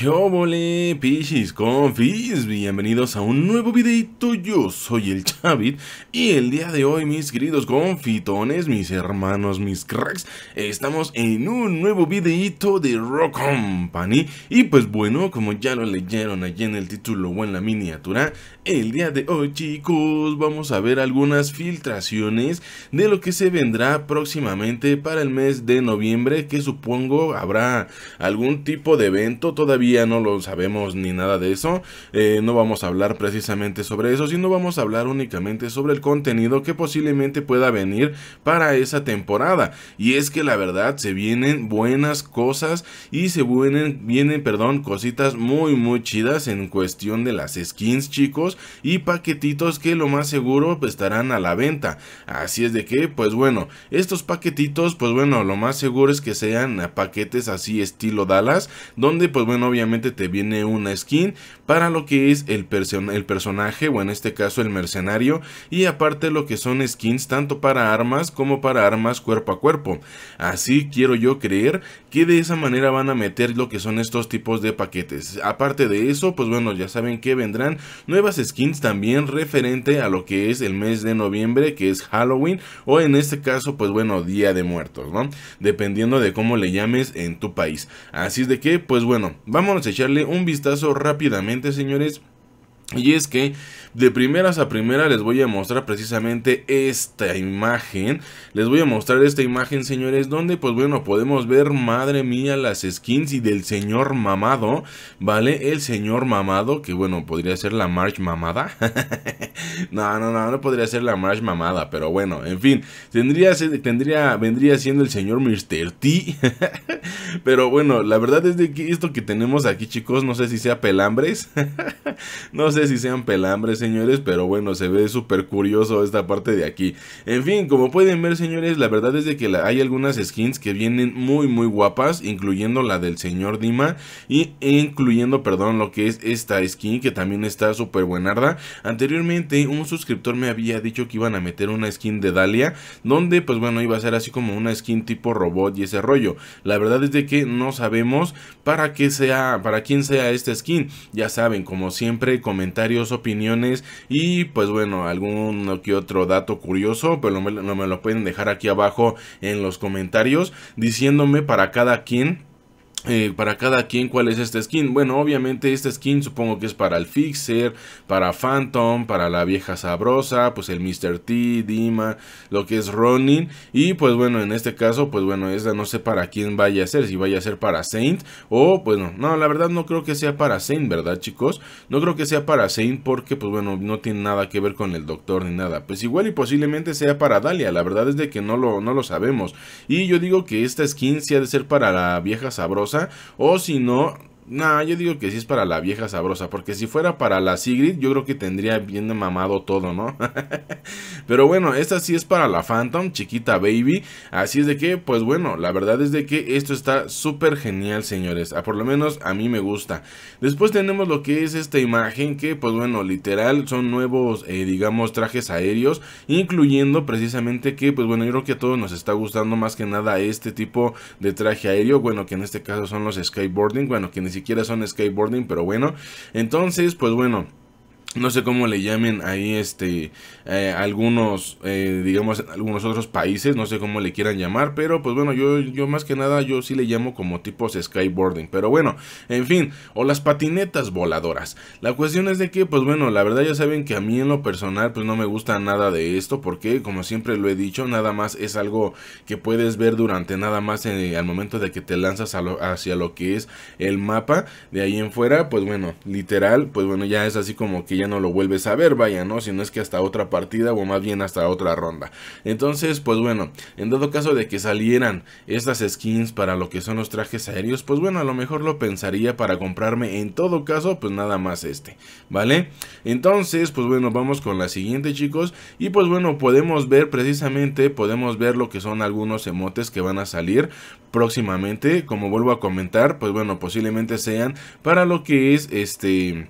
¡Yóvole, pichis confis! Bienvenidos a un nuevo videito, yo soy el Chavit y el día de hoy mis queridos confitones, mis hermanos, mis cracks, estamos en un nuevo videito de Rock Company y pues bueno, como ya lo leyeron allí en el título o en la miniatura, el día de hoy chicos vamos a ver algunas filtraciones de lo que se vendrá próximamente para el mes de noviembre que supongo habrá algún tipo de evento todavía no lo sabemos ni nada de eso. Eh, no vamos a hablar precisamente sobre eso, sino vamos a hablar únicamente sobre el contenido que posiblemente pueda venir para esa temporada. Y es que la verdad se vienen buenas cosas y se vienen, vienen perdón, cositas muy, muy chidas en cuestión de las skins, chicos, y paquetitos que lo más seguro pues, estarán a la venta. Así es de que, pues bueno, estos paquetitos, pues bueno, lo más seguro es que sean paquetes así estilo Dallas, donde pues bueno, obviamente te viene una skin para lo que es el, el personaje o en este caso el mercenario y aparte lo que son skins tanto para armas como para armas cuerpo a cuerpo. Así quiero yo creer que de esa manera van a meter lo que son estos tipos de paquetes. Aparte de eso, pues bueno, ya saben que vendrán nuevas skins también referente a lo que es el mes de noviembre, que es Halloween, o en este caso, pues bueno, Día de Muertos, ¿no? Dependiendo de cómo le llames en tu país. Así es de que, pues bueno, Vamos a echarle un vistazo rápidamente señores, y es que de primeras a primera les voy a mostrar precisamente esta imagen. Les voy a mostrar esta imagen, señores, donde pues bueno, podemos ver, madre mía, las skins y del señor mamado, ¿vale? El señor mamado, que bueno, podría ser la March mamada. no, no, no, no podría ser la March mamada, pero bueno, en fin, tendría, tendría, vendría siendo el señor Mr. T. pero bueno, la verdad es de que esto que tenemos aquí, chicos, no sé si sea pelambres, no sé sé si sean pelambres, señores, pero bueno, se ve súper curioso esta parte de aquí. En fin, como pueden ver, señores, la verdad es de que hay algunas skins que vienen muy, muy guapas, incluyendo la del señor Dima y incluyendo, perdón, lo que es esta skin que también está súper buenarda. Anteriormente, un suscriptor me había dicho que iban a meter una skin de Dalia, donde, pues bueno, iba a ser así como una skin tipo robot y ese rollo. La verdad es de que no sabemos para qué sea, para quién sea esta skin. Ya saben, como siempre, comentamos comentarios, opiniones y pues bueno, algún que otro dato curioso, pero me, me lo pueden dejar aquí abajo en los comentarios diciéndome para cada quien eh, para cada quien cuál es esta skin. Bueno, obviamente esta skin supongo que es para el Fixer, para Phantom, para la vieja sabrosa, pues el Mr. T, Dima, lo que es Ronin. Y pues bueno, en este caso, pues bueno, esta no sé para quién vaya a ser, si vaya a ser para Saint o pues no, no, la verdad no creo que sea para Saint, ¿verdad chicos? No creo que sea para Saint porque pues bueno, no tiene nada que ver con el doctor ni nada. Pues igual y posiblemente sea para Dalia, la verdad es de que no lo, no lo sabemos. Y yo digo que esta skin sí ha de ser para la vieja sabrosa o si no, Nah, yo digo que sí es para la vieja sabrosa, porque si fuera para la Sigrid, yo creo que tendría bien mamado todo, ¿no? Pero bueno, esta sí es para la Phantom, chiquita baby, así es de que, pues bueno, la verdad es de que esto está súper genial, señores, a por lo menos a mí me gusta. Después tenemos lo que es esta imagen, que pues bueno, literal, son nuevos, eh, digamos, trajes aéreos, incluyendo precisamente que, pues bueno, yo creo que a todos nos está gustando más que nada este tipo de traje aéreo, bueno, que en este caso son los skateboarding, bueno, quienes siquiera son skateboarding, pero bueno. Entonces, pues bueno no sé cómo le llamen ahí este eh, algunos eh, digamos algunos otros países no sé cómo le quieran llamar pero pues bueno yo yo más que nada yo sí le llamo como tipos skyboarding pero bueno en fin o las patinetas voladoras la cuestión es de que pues bueno la verdad ya saben que a mí en lo personal pues no me gusta nada de esto porque como siempre lo he dicho nada más es algo que puedes ver durante nada más eh, al momento de que te lanzas hacia lo que es el mapa de ahí en fuera pues bueno literal pues bueno ya es así como que ya no lo vuelves a ver, vaya, ¿no? Si no es que hasta otra partida o más bien hasta otra ronda. Entonces, pues bueno, en todo caso de que salieran estas skins para lo que son los trajes aéreos, pues bueno, a lo mejor lo pensaría para comprarme en todo caso, pues nada más este, ¿vale? Entonces, pues bueno, vamos con la siguiente chicos y pues bueno, podemos ver precisamente, podemos ver lo que son algunos emotes que van a salir próximamente, como vuelvo a comentar, pues bueno, posiblemente sean para lo que es este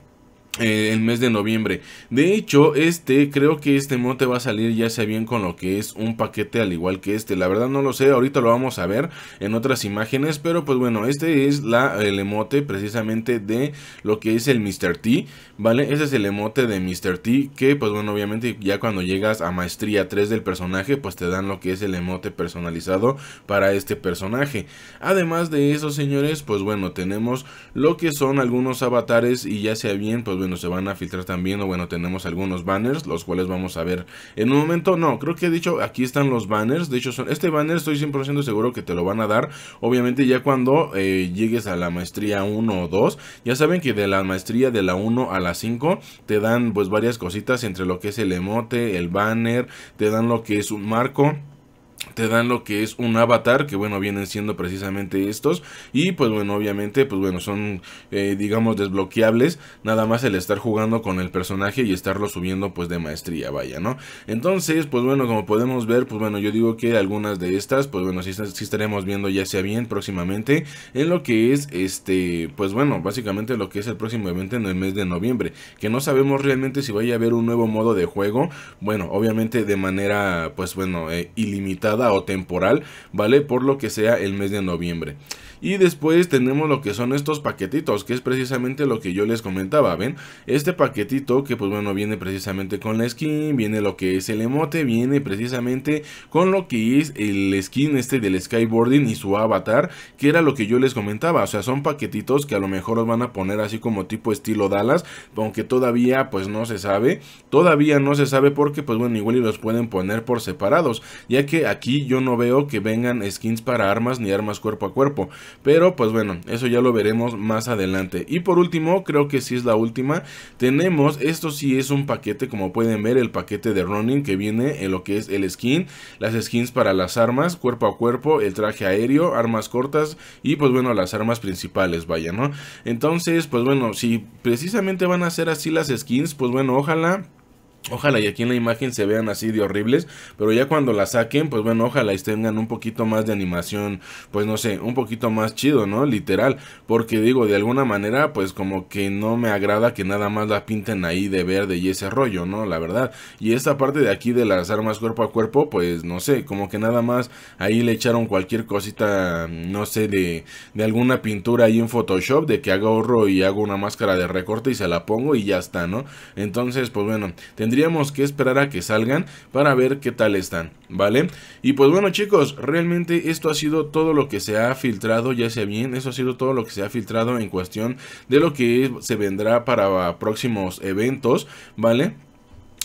eh, el mes de noviembre. De hecho, este, creo que este emote va a salir ya sea bien con lo que es un paquete al igual que este. La verdad no lo sé, ahorita lo vamos a ver en otras imágenes. Pero pues bueno, este es la, el emote precisamente de lo que es el Mr. T, ¿vale? Ese es el emote de Mr. T que pues bueno, obviamente ya cuando llegas a maestría 3 del personaje, pues te dan lo que es el emote personalizado para este personaje. Además de eso, señores, pues bueno, tenemos lo que son algunos avatares y ya sea bien, pues bueno, no se van a filtrar también, o bueno, tenemos algunos banners, los cuales vamos a ver en un momento, no, creo que he dicho, aquí están los banners, de hecho son, este banner estoy 100% seguro que te lo van a dar, obviamente ya cuando eh, llegues a la maestría 1 o 2, ya saben que de la maestría de la 1 a la 5 te dan pues varias cositas entre lo que es el emote, el banner, te dan lo que es un marco te dan lo que es un avatar, que bueno, vienen siendo precisamente estos. Y pues bueno, obviamente, pues bueno, son eh, digamos desbloqueables. Nada más el estar jugando con el personaje y estarlo subiendo pues de maestría, vaya, ¿no? Entonces, pues bueno, como podemos ver, pues bueno, yo digo que algunas de estas, pues bueno, si estaremos viendo ya sea bien próximamente en lo que es este, pues bueno, básicamente lo que es el próximo evento en el mes de noviembre. Que no sabemos realmente si vaya a haber un nuevo modo de juego. Bueno, obviamente de manera, pues bueno, eh, ilimitada o temporal, ¿vale? Por lo que sea el mes de noviembre. Y después tenemos lo que son estos paquetitos, que es precisamente lo que yo les comentaba, ¿ven? Este paquetito que pues bueno, viene precisamente con la skin, viene lo que es el emote, viene precisamente con lo que es el skin este del skyboarding y su avatar, que era lo que yo les comentaba, o sea, son paquetitos que a lo mejor os van a poner así como tipo estilo Dallas, aunque todavía pues no se sabe, todavía no se sabe porque pues bueno, igual y los pueden poner por separados, ya que aquí yo no veo que vengan skins para armas ni armas cuerpo a cuerpo, pero pues bueno, eso ya lo veremos más adelante. Y por último, creo que si es la última, tenemos, esto sí es un paquete, como pueden ver, el paquete de running que viene en lo que es el skin, las skins para las armas, cuerpo a cuerpo, el traje aéreo, armas cortas y pues bueno, las armas principales, vaya, ¿no? Entonces, pues bueno, si precisamente van a ser así las skins, pues bueno, ojalá Ojalá y aquí en la imagen se vean así de horribles, pero ya cuando la saquen, pues bueno, ojalá y tengan un poquito más de animación, pues no sé, un poquito más chido, ¿no? Literal, porque digo, de alguna manera, pues como que no me agrada que nada más la pinten ahí de verde y ese rollo, ¿no? La verdad. Y esta parte de aquí de las armas cuerpo a cuerpo, pues no sé, como que nada más ahí le echaron cualquier cosita, no sé, de, de alguna pintura ahí en Photoshop, de que hago ahorro y hago una máscara de recorte y se la pongo y ya está, ¿no? Entonces, pues bueno, tendría tendríamos que esperar a que salgan para ver qué tal están, ¿vale? Y pues bueno chicos, realmente esto ha sido todo lo que se ha filtrado, ya sea bien, eso ha sido todo lo que se ha filtrado en cuestión de lo que se vendrá para próximos eventos, ¿vale?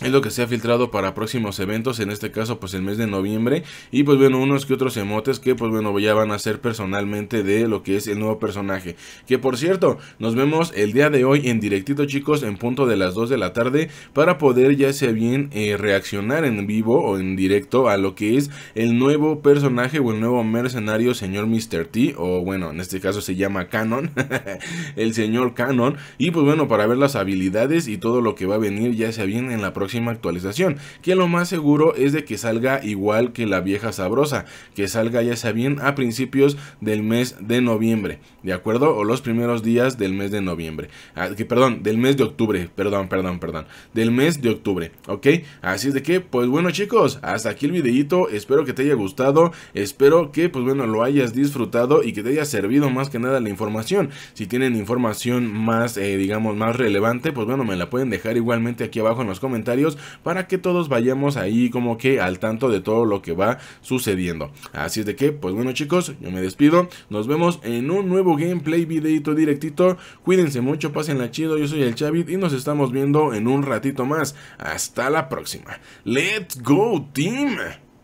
es lo que se ha filtrado para próximos eventos, en este caso pues el mes de noviembre y pues bueno unos que otros emotes que pues bueno ya van a ser personalmente de lo que es el nuevo personaje, que por cierto nos vemos el día de hoy en directito chicos en punto de las 2 de la tarde para poder ya sea bien eh, reaccionar en vivo o en directo a lo que es el nuevo personaje o el nuevo mercenario señor Mr. T o bueno en este caso se llama Canon, el señor Canon y pues bueno para ver las habilidades y todo lo que va a venir ya sea bien en la próxima actualización, que lo más seguro es de que salga igual que la vieja sabrosa, que salga ya sea bien a principios del mes de noviembre, ¿de acuerdo? O los primeros días del mes de noviembre, ah, que, perdón, del mes de octubre, perdón, perdón, perdón, del mes de octubre, ¿ok? Así es de que, pues bueno chicos, hasta aquí el videito, espero que te haya gustado, espero que, pues bueno, lo hayas disfrutado y que te haya servido más que nada la información. Si tienen información más, eh, digamos, más relevante, pues bueno, me la pueden dejar igualmente aquí abajo en los comentarios para que todos vayamos ahí como que al tanto de todo lo que va sucediendo. Así es de que, pues bueno chicos, yo me despido. Nos vemos en un nuevo gameplay, videito directito. Cuídense mucho, pásenla chido. Yo soy el Chavit y nos estamos viendo en un ratito más. Hasta la próxima. Let's go, team.